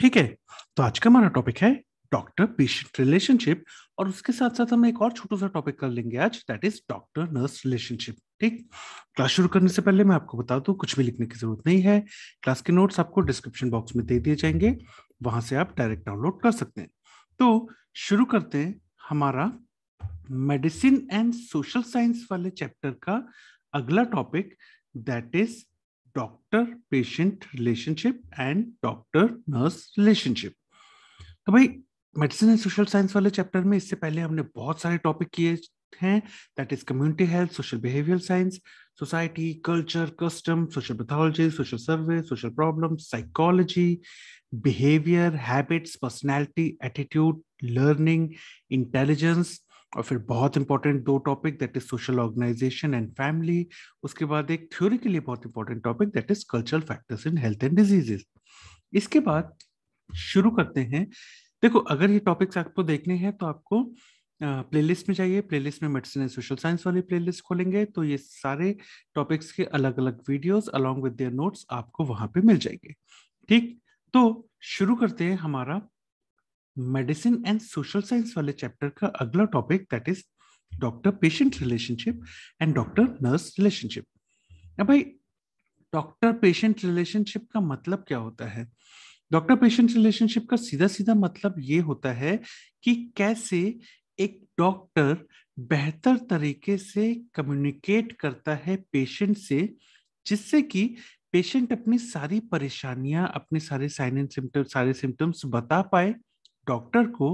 ठीक है तो आज का हमारा टॉपिक है डॉक्टर पेशेंट रिलेशनशिप और उसके साथ साथ हम एक और छोटा सा टॉपिक कर लेंगे आज that is doctor nurse relationship ठीक क्लास शुरू करने से पहले मैं आपको बता दूं कुछ भी लिखने की जरूरत नहीं है क्लास के नोट्स आपको डिस्क्रिप्शन बॉक्स में दे दिए जाएंगे वहां से आप डायरेक्ट डाउनलोड कर सकते हैं तो शुरू करते हैं हमारा मेडिसिन एंड सोशल साइंस वाले चैप्टर का अगला topic that is doctor patient relationship and doctor nurse relationship तो भाई मेडिसिन एंड सोशल साइंस वाले चैप्टर में इससे पहले हमने बहुत सारे टॉपिक किए हैं that is community health social behaviour science society culture custom social pathology social survey social problem psychology behaviour habits personality attitude learning intelligence और फिर बहुत इंपॉर्टेंट दो topic that is social organisation and family उसके बाद एक theory के लिए बहुत important topic that is cultural factors in health and diseases इसके बाद शुरू करते हैं देखो अगर ये टॉपिक्स आपको देखने हैं तो आपको प्लेलिस्ट में जाइए प्लेलिस्ट में मेडिसिन एंड सोशल साइंस वाली प्लेलिस्ट खोलेंगे तो ये सारे टॉपिक्स के अलग अलग videos along with their notes आपको वहां पे मिल जाएंगे ठीक तो शुरू करते हैं हमारा मेडिसिन एंड सोशल साइंस वाले चैप्टर का अगला topic that is doctor patient relationship and doctor nurse relationship अब भाई डॉक्टर पेशेंट रिलेशनशिप का मतलब क्या होता है डॉक्टर पेशेंट रिलेशनशिप का सीधा सीधा मतलब ये होता है कि कैसे एक डॉक्टर बेहतर तरीके से कम्युनिकेट करता है पेशेंट से जिससे कि पेशेंट अपनी सारी परेशानियां अपने सारे साइन एंड सिम्टम सारे सिम्टम्स बता पाए डॉक्टर को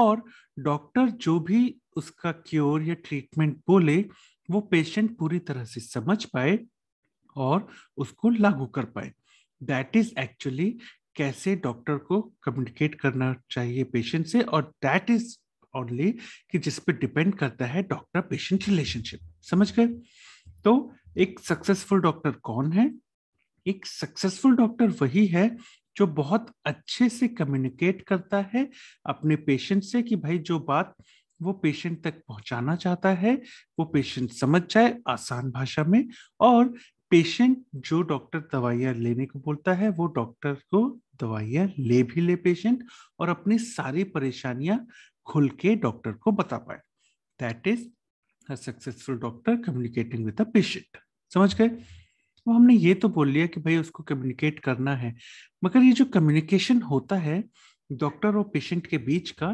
और डॉक्टर जो भी उसका क्योर या ट्रीटमेंट बोले वो पेशेंट पूरी तरह से समझ पाए और उसको लागू कर पाए दैट इज एक्चुअली कैसे डॉक्टर को कम्युनिकेट करना चाहिए पेशेंट से और दैट इज ओनली कि जिस पे डिपेंड करता है डॉक्टर पेशेंट रिलेशनशिप समझ गए तो एक सक्सेसफुल डॉक्टर कौन है एक सक्सेसफुल डॉक्टर वही है जो बहुत अच्छे से कम्युनिकेट करता है अपने पेशेंट से कि भाई जो बात वो पेशेंट तक पहुंचाना चाहता है वो पेशेंट समझ जाए आसान भाषा में और पेशेंट जो डॉक्टर दवाइयाँ लेने को बोलता है वो डॉक्टर को दवाइयाँ ले भी ले पेशेंट और अपनी सारी परेशानियाँ खुल के डॉक्टर को बता पाए that is a successful doctor communicating with a patient समझ गए तो हमने ये तो बोल लिया कि भाई उसको कम्युनिकेट करना है मगर ये जो कम्युनिकेशन होता है डॉक्टर और पेशेंट के बीच का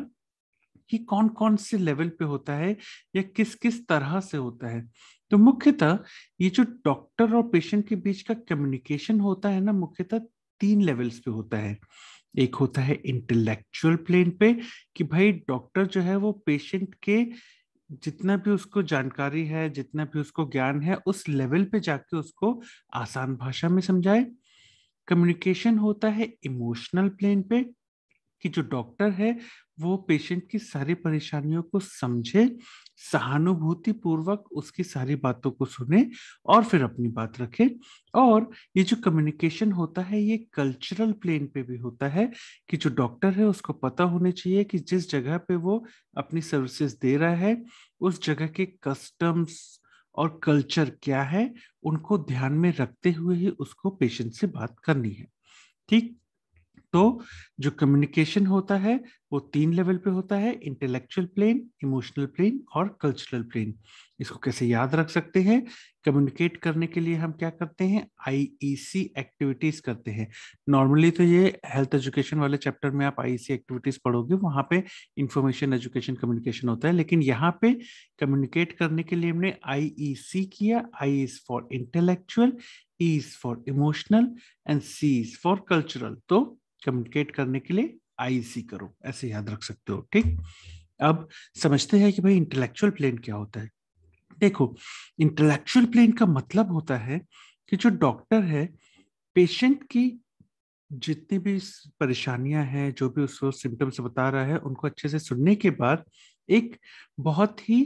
कि कौन कौन से लेवल पे होता है या किस किस तरह से होता है तो मुख्यतः ये जो डॉक्टर और पेशेंट के बीच का कम्युनिकेशन होता है ना मुख्यतः तीन लेवल्स पे होता है एक होता है इंटेलेक्चुअल प्लेन पे कि भाई डॉक्टर जो है वो पेशेंट के जितना भी उसको जानकारी है जितना भी उसको ज्ञान है उस लेवल पे जाके उसको आसान भाषा में समझाए कम्युनिकेशन होता है इमोशनल प्लेन पे कि जो डॉक्टर है वो पेशेंट की सारी परेशानियों को समझे सहानुभूति पूर्वक उसकी सारी बातों को सुने और फिर अपनी बात रखे और ये जो कम्युनिकेशन होता है ये कल्चरल प्लेन पे भी होता है कि जो डॉक्टर है उसको पता होने चाहिए कि जिस जगह पे वो अपनी सर्विसेज दे रहा है उस जगह के कस्टम्स और कल्चर क्या है उनको ध्यान में रखते हुए ही उसको पेशेंट से बात करनी है ठीक तो जो कम्युनिकेशन होता है वो तीन लेवल पे होता है इंटेलेक्चुअल प्लेन इमोशनल प्लेन और कल्चरल प्लेन इसको कैसे याद रख सकते हैं कम्युनिकेट करने के लिए हम क्या करते हैं आईईसी एक्टिविटीज e करते हैं नॉर्मली तो ये हेल्थ एजुकेशन वाले चैप्टर में आप आईईसी एक्टिविटीज e पढ़ोगे वहां पे इंफॉर्मेशन एजुकेशन कम्युनिकेशन होता है लेकिन यहाँ पे कम्युनिकेट करने के लिए हमने आईईसी e किया I is for intellectual E is for emotional and C is for cultural तो कम्युनिकेट करने के लिए आईसी e करो ऐसे याद रख सकते हो ठीक अब समझते हैं कि भाई इंटेलेक्चुअल प्लेन क्या होता है देखो इंटेलेक्चुअल प्लेन का मतलब होता है कि जो डॉक्टर है पेशेंट की जितनी भी परेशानियां हैं जो भी उसको सिम्टम्स बता रहा है उनको अच्छे से सुनने के बाद एक बहुत ही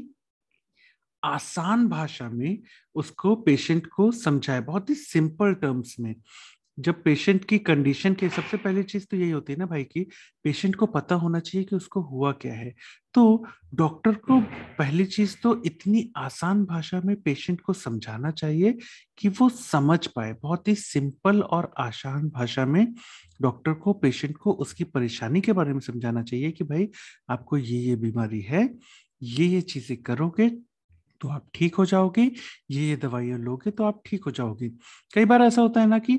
आसान भाषा में उसको पेशेंट को समझाए बहुत ही सिंपल टर्म्स में जब पेशेंट की कंडीशन के सबसे पहली चीज तो यही होती है ना भाई कि पेशेंट को पता होना चाहिए कि उसको हुआ क्या है तो डॉक्टर को पहली चीज तो इतनी आसान भाषा में पेशेंट को समझाना चाहिए कि वो समझ पाए बहुत ही सिंपल और आसान भाषा में डॉक्टर को पेशेंट को उसकी परेशानी के बारे में समझाना चाहिए कि भाई आपको ये ये बीमारी है ये ये चीजें करोगे तो आप ठीक हो जाओगे ये ये दवाइयां लोगे तो आप ठीक हो जाओगे कई बार ऐसा होता है ना कि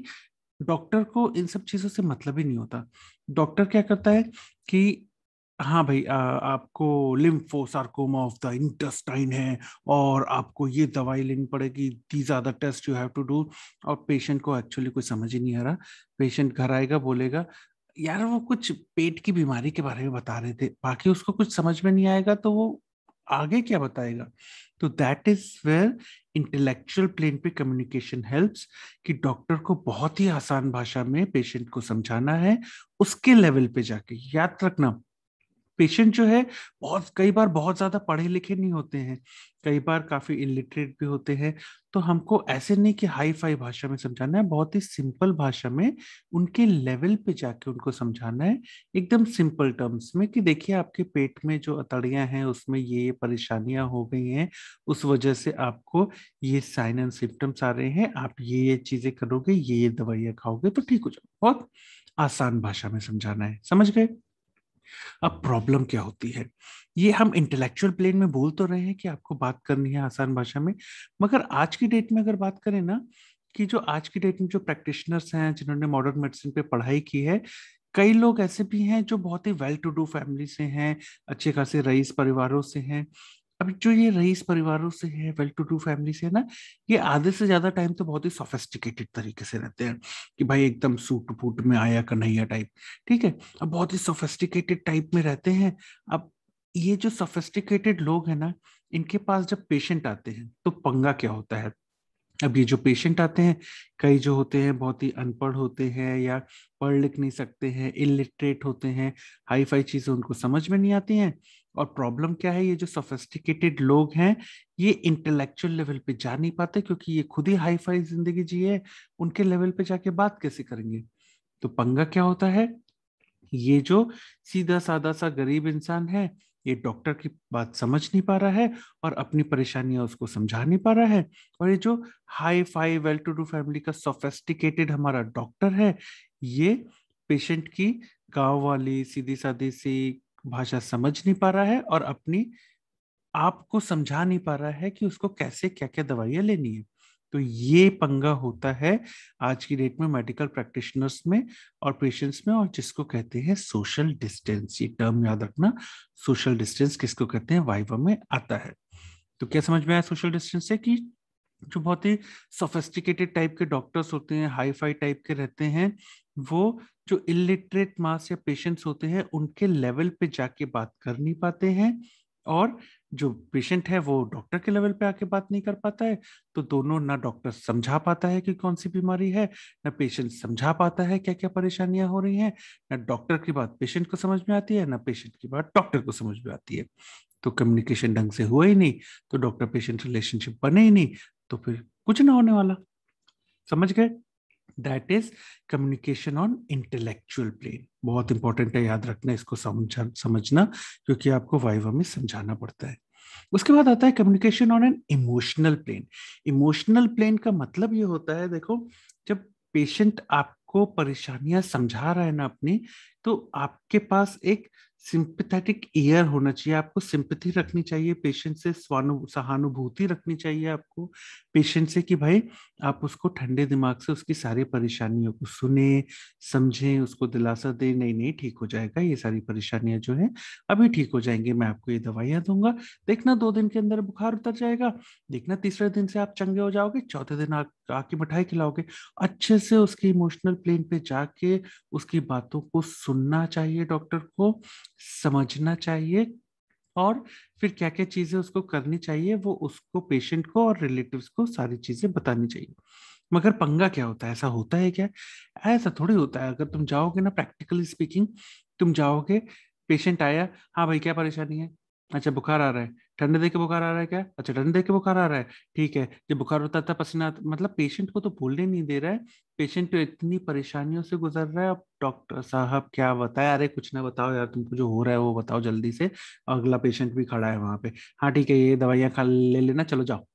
डॉक्टर को इन सब चीज़ों से मतलब ही नहीं होता डॉक्टर क्या करता है कि हाँ भाई आ, आपको लिम्फोसार्कोमा ऑफ द इंटेस्टाइन है और आपको ये दवाई लेनी पड़ेगी these are the test you have to do और पेशेंट को एक्चुअली कोई समझ ही नहीं आ रहा पेशेंट घर आएगा बोलेगा यार वो कुछ पेट की बीमारी के बारे में बता रहे थे बाकी उसको कुछ समझ में नहीं आएगा तो वो आगे क्या बताएगा तो that is where intellectual plane पे कम्युनिकेशन हेल्प्स कि डॉक्टर को बहुत ही आसान भाषा में पेशेंट को समझाना है उसके लेवल पे जाके याद रखना पेशेंट जो है बहुत कई बार बहुत ज्यादा पढ़े लिखे नहीं होते हैं कई बार काफी इलिटरेट भी होते हैं तो हमको ऐसे नहीं कि हाई फाई भाषा में समझाना है बहुत ही सिंपल भाषा में उनके लेवल पे जाके उनको समझाना है एकदम सिंपल टर्म्स में कि देखिए आपके पेट में जो अतड़ियां हैं उसमें ये ये परेशानियां हो गई हैं उस वजह से आपको ये साइन एंड सिम्टम्स आ रहे हैं आप ये ये चीजें करोगे ये ये दवाइयाँ खाओगे तो ठीक हो जाओ बहुत आसान भाषा में समझाना है समझ गए अब प्रॉब्लम क्या होती है ये हम इंटेलेक्चुअल प्लेन में बोल तो रहे हैं कि आपको बात करनी है आसान भाषा में मगर आज की डेट में अगर बात करें ना कि जो आज की डेट में जो प्रैक्टिशनर्स हैं जिन्होंने मॉडर्न मेडिसिन पे पढ़ाई की है कई लोग ऐसे भी हैं जो बहुत ही वेल टू डू फैमिली से हैं अच्छे खासे रईस परिवारों से हैं अब जो ये रईस परिवारों से है वेल टू डू फैमिली से है ना ये आधे से ज्यादा टाइम तो बहुत ही सोफेस्टिकेटेड तरीके से रहते हैं कि भाई एकदम सूट बूट में आया कन्हैया टाइप ठीक है अब बहुत ही सोफेस्टिकेटेड टाइप में रहते हैं अब ये जो सोफेस्टिकेटेड लोग हैं ना इनके पास जब पेशेंट आते हैं तो पंगा क्या होता है अब ये जो पेशेंट आते हैं कई जो होते हैं बहुत ही अनपढ़ होते हैं या पढ़ लिख नहीं सकते हैं इलिटरेट होते हैं हाई फाई चीज़ें उनको समझ में नहीं आती हैं और प्रॉब्लम क्या है ये जो सोफिस्टिकेटेड लोग हैं ये इंटेलेक्चुअल लेवल पे जा नहीं पाते क्योंकि ये खुद ही हाई फाई जिंदगी जिए उनके लेवल पे जाके बात कैसे करेंगे तो पंगा क्या होता है ये जो सीधा साधा सा गरीब इंसान है ये डॉक्टर की बात समझ नहीं पा रहा है और अपनी परेशानियां उसको समझा नहीं पा रहा है और ये जो hi fi well to do family का सोफेस्टिकेटेड हमारा डॉक्टर है ये पेशेंट की गांव वाली सीधी सादी सी भाषा समझ नहीं पा रहा है और अपनी आपको समझा नहीं पा रहा है कि उसको कैसे क्या क्या दवाइयां लेनी है तो ये पंगा होता है आज की डेट में मेडिकल प्रैक्टिशनर्स में और पेशेंट्स में और जिसको कहते हैं सोशल डिस्टेंस ये टर्म याद रखना सोशल डिस्टेंस किसको कहते हैं वाइवा में आता है तो क्या समझ में आया सोशल डिस्टेंस से कि जो बहुत ही सोफेस्टिकेटेड टाइप के डॉक्टर्स होते हैं हाई फाई टाइप के रहते हैं वो जो इलिटरेट मास या पेशेंट्स होते हैं उनके लेवल पे जाके बात कर नहीं पाते हैं और जो पेशेंट है वो डॉक्टर के लेवल पे आके बात नहीं कर पाता है तो दोनों ना डॉक्टर समझा पाता है कि कौन सी बीमारी है ना पेशेंट समझा पाता है क्या क्या परेशानियां हो रही हैं ना डॉक्टर की बात पेशेंट को समझ में आती है ना पेशेंट की बात डॉक्टर को समझ में आती है तो कम्युनिकेशन ढंग से हुआ ही नहीं तो डॉक्टर पेशेंट रिलेशनशिप बने ही नहीं तो फिर कुछ ना होने वाला समझ गए that is communication on intellectual plane बहुत इंपॉर्टेंट है याद रखना इसको समझना क्योंकि आपको वाइवा में समझाना पड़ता है उसके बाद आता है communication on an emotional plane emotional plane का मतलब ये होता है देखो जब पेशेंट आपको परेशानियां समझा रहा है ना अपनी तो आपके पास एक सिंपथेटिक ईयर होना चाहिए आपको सिंपथी रखनी चाहिए पेशेंट से सहानुभूति रखनी चाहिए आपको पेशेंट से कि भाई आप उसको ठंडे दिमाग से उसकी सारी परेशानियों को सुने समझें उसको दिलासा दें नहीं नहीं ठीक हो जाएगा ये सारी परेशानियां जो है अभी ठीक हो जाएंगी मैं आपको ये दवाइयां दूंगा देखना दो दिन के अंदर बुखार उतर जाएगा देखना तीसरे दिन से आप चंगे हो जाओगे चौथे दिन आके मिठाई खिलाओगे अच्छे से उसकी इमोशनल प्लेन पे जाके उसकी बातों को सुनना चाहिए डॉक्टर को समझना चाहिए और फिर क्या क्या चीजें उसको करनी चाहिए वो उसको पेशेंट को और रिलेटिव्स को सारी चीजें बतानी चाहिए मगर पंगा क्या होता है ऐसा होता है क्या ऐसा थोड़ी होता है अगर तुम जाओगे ना प्रैक्टिकली स्पीकिंग तुम जाओगे पेशेंट आया हाँ भाई क्या परेशानी है अच्छा बुखार आ रहा है ठंड देख के बुखार आ रहा है क्या अच्छा ठंड देख के बुखार आ रहा है ठीक है जब बुखार होता था पसीना मतलब पेशेंट को तो बोलने नहीं दे रहा है पेशेंट तो इतनी परेशानियों से गुजर रहा है अब डॉक्टर साहब क्या बताया अरे कुछ ना बताओ यार तुमको जो हो रहा है वो बताओ जल्दी से अगला पेशेंट भी खड़ा है वहां पे हाँ ठीक है ये दवाइयाँ खा ले लेना चलो जाओ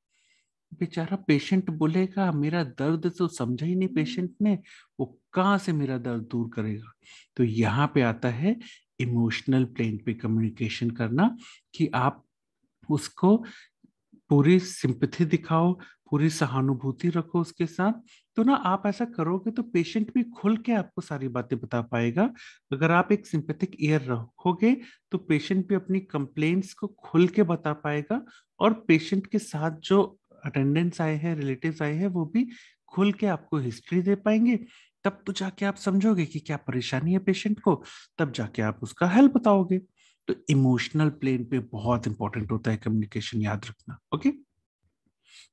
बेचारा पेशेंट बोलेगा मेरा दर्द तो समझा ही नहीं पेशेंट ने वो कहाँ से मेरा दर्द दूर करेगा तो यहाँ पे आता है इमोशनल प्लेन पे कम्युनिकेशन करना कि आप उसको पूरी सिंपथी दिखाओ पूरी सहानुभूति रखो उसके साथ तो ना आप ऐसा करोगे तो पेशेंट भी खुल के आपको सारी बातें बता पाएगा अगर आप एक सिंपैथिक ईयर रखोगे तो पेशेंट भी अपनी कंप्लेन को खुल के बता पाएगा और पेशेंट के साथ जो अटेंडेंस आए हैं रिलेटिव आए हैं वो भी खुल के आपको हिस्ट्री दे पाएंगे तब तो जाके आप समझोगे कि क्या परेशानी है पेशेंट को तब जाके आप उसका हेल्प बताओगे तो इमोशनल प्लेन पे बहुत इंपॉर्टेंट होता है कम्युनिकेशन याद रखना ओके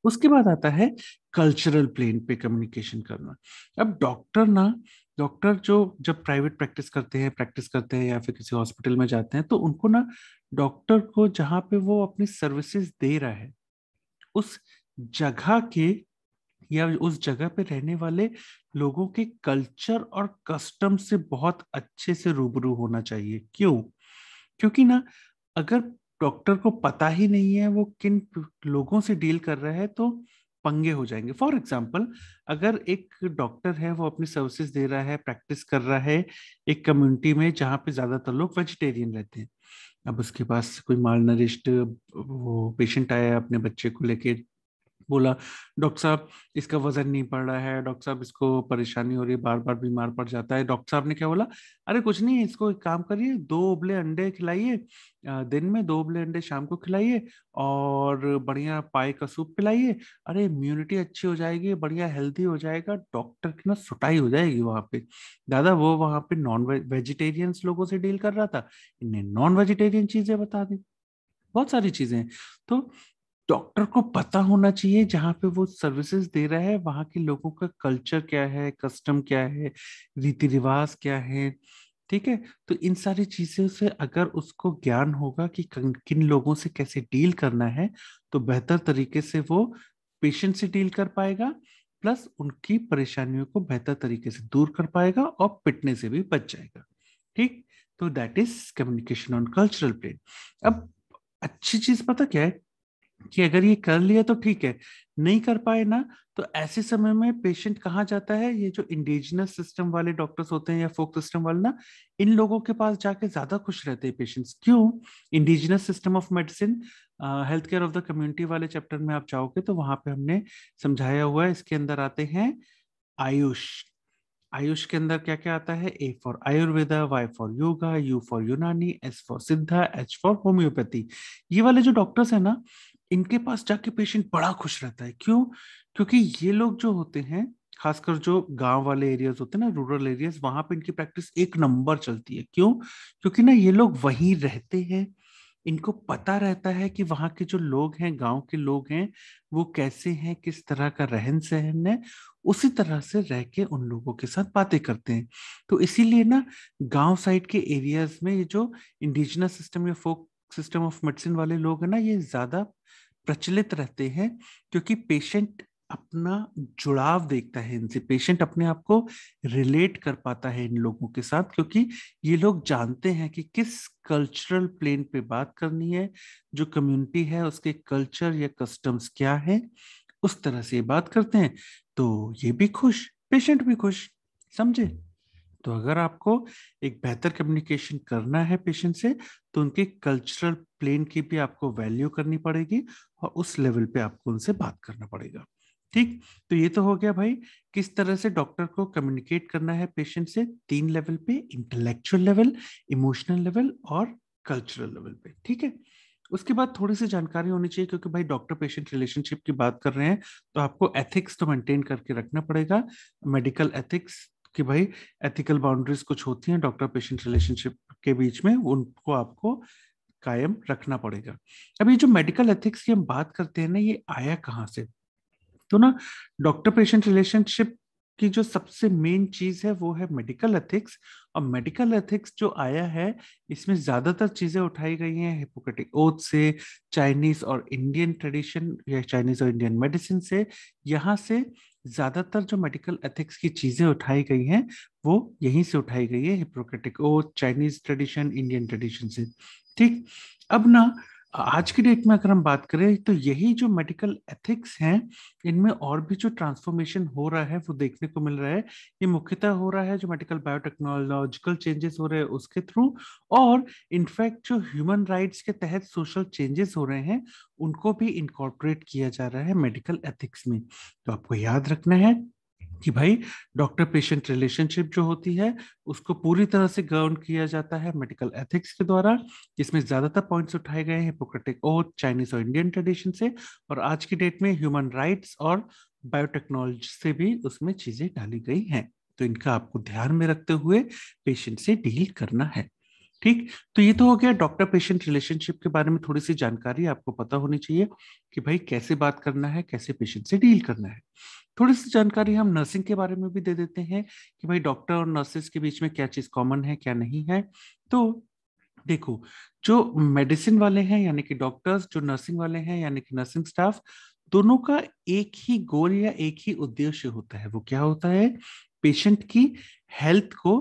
उसके बाद आता है कल्चरल प्लेन पे कम्युनिकेशन करना अब डॉक्टर ना डॉक्टर जो जब प्राइवेट प्रैक्टिस करते हैं प्रैक्टिस करते हैं या फिर किसी हॉस्पिटल में जाते हैं तो उनको ना डॉक्टर को जहां पे वो अपनी सर्विसेज दे रहा है उस जगह के या उस जगह पे रहने वाले लोगों के कल्चर और कस्टम से बहुत अच्छे से रूबरू होना चाहिए क्यों क्योंकि ना अगर डॉक्टर को पता ही नहीं है वो किन लोगों से डील कर रहा है तो पंगे हो जाएंगे फॉर एग्जाम्पल अगर एक डॉक्टर है वो अपनी सर्विसेज दे रहा है प्रैक्टिस कर रहा है एक कम्युनिटी में जहाँ पे ज़्यादातर लोग वेजिटेरियन रहते हैं अब उसके पास कोई मालनरिस्ट वो पेशेंट आया अपने बच्चे को लेके बोला डॉक्टर साहब इसका वजन नहीं पड़ रहा है डॉक्टर साहब इसको परेशानी हो रही है बार बार बीमार पड़ जाता है डॉक्टर साहब ने क्या बोला अरे कुछ नहीं इसको एक काम करिए दो उबले अंडे खिलाइए दिन में दो उबले अंडे शाम को खिलाइए और बढ़िया पाए का सूप पिलाइए अरे इम्यूनिटी अच्छी हो जाएगी बढ़िया हेल्थी हो जाएगा डॉक्टर की ना सुटाई हो जाएगी वहाँ पे दादा वो वहाँ पे नॉन वेजिटेरियंस लोगों से डील कर रहा था इन्हें नॉन वेजिटेरियन चीजें बता दी बहुत सारी चीजें हैं तो डॉक्टर को पता होना चाहिए जहाँ पे वो सर्विसेज दे रहा है वहाँ के लोगों का कल्चर क्या है कस्टम क्या है रीति रिवाज क्या है ठीक है तो इन सारी चीज़ों से अगर उसको ज्ञान होगा कि किन लोगों से कैसे डील करना है तो बेहतर तरीके से वो पेशेंट से डील कर पाएगा प्लस उनकी परेशानियों को बेहतर तरीके से दूर कर पाएगा और पिटने से भी बच जाएगा ठीक तो that is communication on cultural plane अब अच्छी चीज पता क्या है कि अगर ये कर लिया तो ठीक है नहीं कर पाए ना तो ऐसे समय में पेशेंट कहाँ जाता है ये जो इंडिजिनस सिस्टम वाले डॉक्टर्स होते हैं या फोक सिस्टम वाले ना इन लोगों के पास जाके ज्यादा खुश रहते हैं पेशेंट्स क्यों indigenous system of medicine health care of the community वाले चैप्टर में आप जाओगे तो वहां पे हमने समझाया हुआ है इसके अंदर आते हैं आयुष आयुष के अंदर क्या क्या आता है A for Ayurveda Y for yoga U for Unani S for Siddha H for homoeopathy ये वाले जो डॉक्टर्स है ना इनके पास जाके पेशेंट बड़ा खुश रहता है क्यों क्योंकि ये लोग जो होते हैं खासकर जो गांव वाले एरियाज होते हैं ना रूरल एरियाज वहां पे इनकी प्रैक्टिस एक नंबर चलती है क्यों क्योंकि ना ये लोग वहीं रहते हैं इनको पता रहता है कि वहाँ के जो लोग हैं गांव के लोग हैं वो कैसे हैं किस तरह का रहन सहन है उसी तरह से रह के उन लोगों के साथ बातें करते हैं तो इसीलिए ना गांव साइड के एरियाज में ये जो इंडिजिनस सिस्टम या फोक सिस्टम ऑफ मेडिसिन वाले लोग हैं ना ये ज़्यादा प्रचलित रहते हैं क्योंकि पेशेंट अपना जुड़ाव देखता है इनसे पेशेंट अपने आप को रिलेट कर पाता है इन लोगों के साथ क्योंकि ये लोग जानते हैं कि किस कल्चरल प्लेन पे बात करनी है जो कम्युनिटी है उसके कल्चर या कस्टम्स क्या है उस तरह से बात करते हैं तो ये भी खुश पेशेंट भी खुश समझे तो अगर आपको एक बेहतर कम्युनिकेशन करना है पेशेंट से तो उनके कल्चरल प्लेन की भी आपको वैल्यू करनी पड़ेगी और उस लेवल पे आपको उनसे बात करना पड़ेगा ठीक तो ये तो हो गया भाई किस तरह से डॉक्टर को कम्युनिकेट करना है पेशेंट से तीन लेवल पे इंटेलेक्चुअल लेवल इमोशनल लेवल और कल्चरल लेवल पे ठीक है उसके बाद थोड़ी सी जानकारी होनी चाहिए क्योंकि भाई डॉक्टर पेशेंट रिलेशनशिप की बात कर रहे हैं तो आपको एथिक्स तो मेंटेन करके रखना पड़ेगा मेडिकल एथिक्स कि भाई एथिकल बाउंड्रीज कुछ होती हैं डॉक्टर पेशेंट रिलेशनशिप के बीच में उनको आपको कायम रखना पड़ेगा अब ये जो मेडिकल एथिक्स की हम बात करते हैं ना ये आया कहाँ से तो ना डॉक्टर पेशेंट रिलेशनशिप की जो सबसे मेन चीज है वो है मेडिकल एथिक्स और मेडिकल एथिक्स जो आया है इसमें ज्यादातर चीजें उठाई गई हैं हिपोक्रेटिक ओथ से चाइनीज और इंडियन ट्रेडिशन या चाइनीज और इंडियन मेडिसिन से यहाँ से ज्यादातर जो मेडिकल एथिक्स की चीजें उठाई गई हैं वो यहीं से उठाई गई है Hippocratic oath Chinese tradition Indian tradition से ठीक अब ना आज की डेट में अगर हम बात करें तो यही जो मेडिकल एथिक्स हैं इनमें और भी जो ट्रांसफॉर्मेशन हो रहा है वो देखने को मिल रहा है ये मुख्यतः हो रहा है जो मेडिकल बायोटेक्नोलॉजिकल चेंजेस हो रहे हैं उसके थ्रू और इनफैक्ट जो ह्यूमन राइट्स के तहत सोशल चेंजेस हो रहे हैं उनको भी इनकॉर्पोरेट किया जा रहा है मेडिकल एथिक्स में तो आपको याद रखना है कि भाई डॉक्टर पेशेंट रिलेशनशिप जो होती है उसको पूरी तरह से गवर्न किया जाता है मेडिकल एथिक्स के द्वारा जिसमें ज़्यादातर पॉइंट्स उठाए गए हैं हिपोक्रेटिक ओथ चाइनीज और इंडियन ट्रेडिशन से और आज की डेट में ह्यूमन राइट्स और बायोटेक्नोलॉजी से भी उसमें चीज़ें डाली गई हैं तो इनका आपको ध्यान में रखते हुए पेशेंट से डील करना है ठीक तो ये तो हो गया डॉक्टर पेशेंट रिलेशनशिप के बारे में थोड़ी सी जानकारी आपको पता होनी चाहिए कि भाई कैसे बात करना है कैसे पेशेंट से डील करना है थोड़ी सी जानकारी हम नर्सिंग के बारे में भी दे देते हैं कि भाई डॉक्टर और नर्सेस के बीच में क्या चीज़ कॉमन है क्या नहीं है तो देखो जो मेडिसिन वाले हैं यानी कि डॉक्टर्स जो नर्सिंग वाले हैं यानी कि नर्सिंग स्टाफ दोनों का एक ही गोल या एक ही उद्देश्य होता है वो क्या होता है पेशेंट की हेल्थ को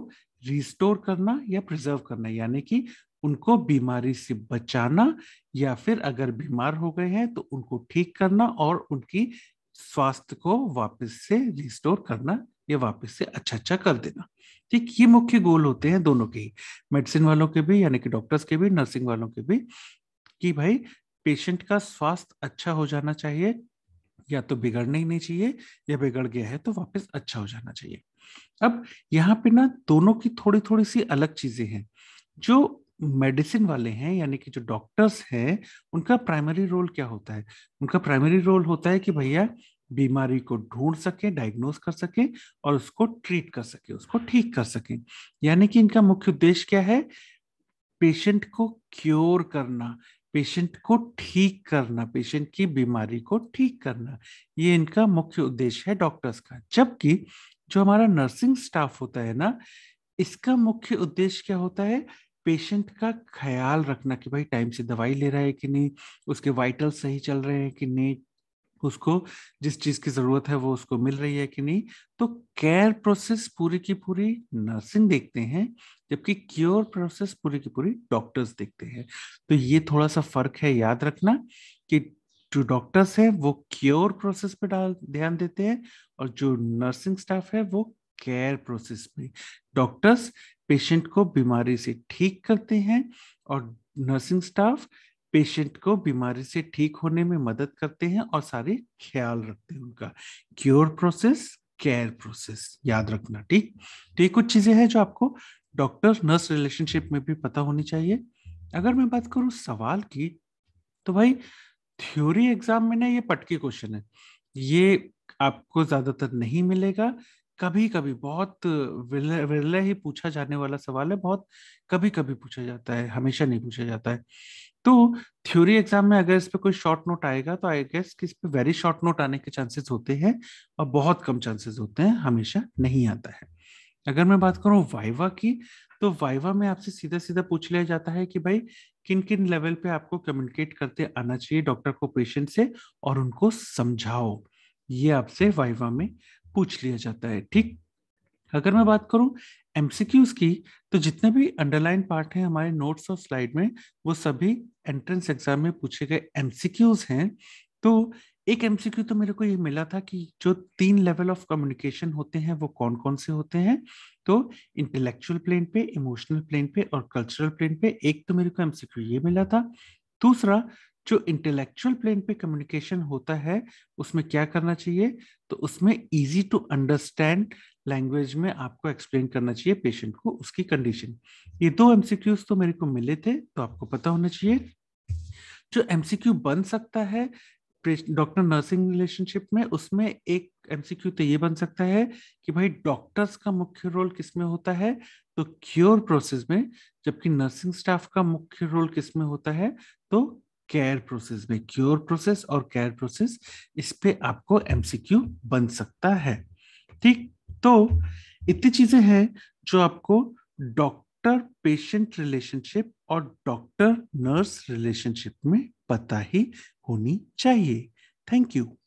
रिस्टोर करना या प्रिजर्व करना यानी कि उनको बीमारी से बचाना या फिर अगर बीमार हो गए हैं तो उनको ठीक करना और उनकी स्वास्थ्य को वापस से रिस्टोर करना या वापस से अच्छा अच्छा कर देना ठीक ये मुख्य गोल होते हैं दोनों के ही मेडिसिन वालों के भी यानी कि डॉक्टर्स के भी नर्सिंग वालों के भी कि भाई पेशेंट का स्वास्थ्य अच्छा हो जाना चाहिए या तो बिगड़ना ही नहीं चाहिए या बिगड़ गया है तो वापस अच्छा हो जाना चाहिए अब यहाँ पे ना दोनों की थोड़ी थोड़ी सी अलग चीजें हैं जो मेडिसिन वाले हैं यानी कि जो डॉक्टर्स हैं उनका प्राइमरी रोल क्या होता है उनका प्राइमरी रोल होता है कि भैया बीमारी को ढूंढ सके डायग्नोज कर सके और उसको ट्रीट कर सके उसको ठीक कर सके यानी कि इनका मुख्य उद्देश्य क्या है पेशेंट को क्योर करना पेशेंट को ठीक करना पेशेंट की बीमारी को ठीक करना ये इनका मुख्य उद्देश्य है डॉक्टर्स का जबकि जो हमारा नर्सिंग स्टाफ होता है ना इसका मुख्य उद्देश्य क्या होता है पेशेंट का ख्याल रखना कि भाई टाइम से दवाई ले रहा है कि नहीं उसके वाइटल सही चल रहे हैं कि नहीं उसको जिस चीज की जरूरत है वो उसको मिल रही है कि नहीं तो केयर प्रोसेस पूरी की पूरी नर्सिंग देखते हैं जबकि क्योर प्रोसेस पूरी की पूरी डॉक्टर्स देखते हैं तो ये थोड़ा सा फर्क है याद रखना कि जो डॉक्टर्स है वो क्योर प्रोसेस पे डाल ध्यान देते हैं और जो नर्सिंग स्टाफ है वो केयर प्रोसेस पे डॉक्टर्स पेशेंट को बीमारी से ठीक करते हैं और नर्सिंग स्टाफ पेशेंट को बीमारी से ठीक होने में मदद करते हैं और सारे ख्याल रखते हैं उनका क्योर प्रोसेस केयर प्रोसेस याद रखना ठीक तो ये कुछ चीजें हैं जो आपको डॉक्टर नर्स रिलेशनशिप में भी पता होनी चाहिए अगर मैं बात करूं सवाल की तो भाई थ्योरी एग्जाम में ना ये पटके क्वेश्चन है ये आपको ज्यादातर नहीं मिलेगा कभी कभी बहुत विरले ही पूछा जाने वाला सवाल है बहुत कभी कभी पूछा जाता है हमेशा नहीं पूछा जाता है तो थ्योरी एग्जाम में अगर इस पे कोई शॉर्ट नोट आएगा तो आई गेस कि इस पे वेरी शॉर्ट नोट आने के चांसेस होते हैं और बहुत कम चांसेस होते हैं हमेशा नहीं आता है अगर मैं बात करूं वाइवा की तो वाइवा में आपसे सीधा सीधा पूछ लिया जाता है कि भाई किन किन लेवल पे आपको कम्युनिकेट करते आना चाहिए डॉक्टर को पेशेंट से और उनको समझाओ ये आपसे वाइवा में पूछ लिया जाता है ठीक अगर मैं बात करूं एमसीक्यूज की तो जितने भी अंडरलाइन पार्ट हैं हमारे नोट्स और स्लाइड में वो सभी एंट्रेंस एग्जाम में पूछे गए एमसीक्यूज हैं तो एक एमसीक्यू तो मेरे को ये मिला था कि जो तीन लेवल ऑफ कम्युनिकेशन होते हैं वो कौन कौन से होते हैं तो इंटेलेक्चुअल प्लेन पे इमोशनल प्लेन पे और कल्चरल प्लेन पे एक तो मेरे को एमसीक्यू ये मिला था दूसरा जो इंटेलेक्चुअल प्लेन पे कम्युनिकेशन होता है उसमें क्या करना चाहिए तो उसमें इजी टू अंडरस्टैंड लैंग्वेज में आपको एक्सप्लेन करना चाहिए पेशेंट को उसकी कंडीशन ये दो एमसीक्यूज तो मेरे को मिले थे तो आपको पता होना चाहिए जो एमसीक्यू बन सकता है डॉक्टर नर्सिंग रिलेशनशिप में उसमें एक एमसीक्यू तो ये बन सकता है कि भाई डॉक्टर्स का मुख्य रोल किस में होता है तो क्योर प्रोसेस में जबकि नर्सिंग स्टाफ का मुख्य रोल किस में होता है तो केयर प्रोसेस में क्योर प्रोसेस और केयर प्रोसेस इस पे आपको एमसीक्यू बन सकता है ठीक तो इतनी चीजें हैं जो आपको डॉक्टर पेशेंट रिलेशनशिप और डॉक्टर नर्स रिलेशनशिप में पता ही होनी चाहिए थैंक यू